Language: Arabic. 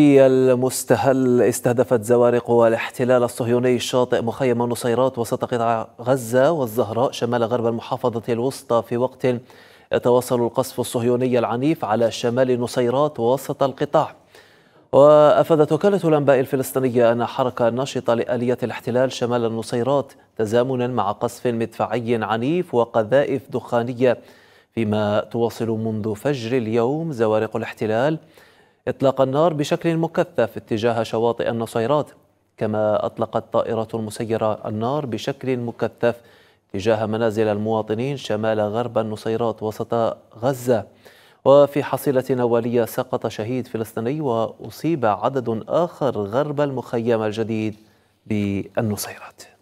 المستهل استهدفت زوارق الاحتلال الصهيوني شاطئ مخيم النصيرات وسط قطاع غزة والزهراء شمال غرب المحافظة الوسطى في وقت يتواصل القصف الصهيوني العنيف على شمال النصيرات وسط القطاع وأفادت وكالة الأنباء الفلسطينية أن حركة نشطة لآلية الاحتلال شمال النصيرات تزامنا مع قصف مدفعي عنيف وقذائف دخانية فيما تواصل منذ فجر اليوم زوارق الاحتلال إطلاق النار بشكل مكثف اتجاه شواطئ النصيرات كما أطلقت طائرة مسيرة النار بشكل مكثف اتجاه منازل المواطنين شمال غرب النصيرات وسط غزة وفي حصيلة نوالية سقط شهيد فلسطيني وأصيب عدد آخر غرب المخيم الجديد بالنصيرات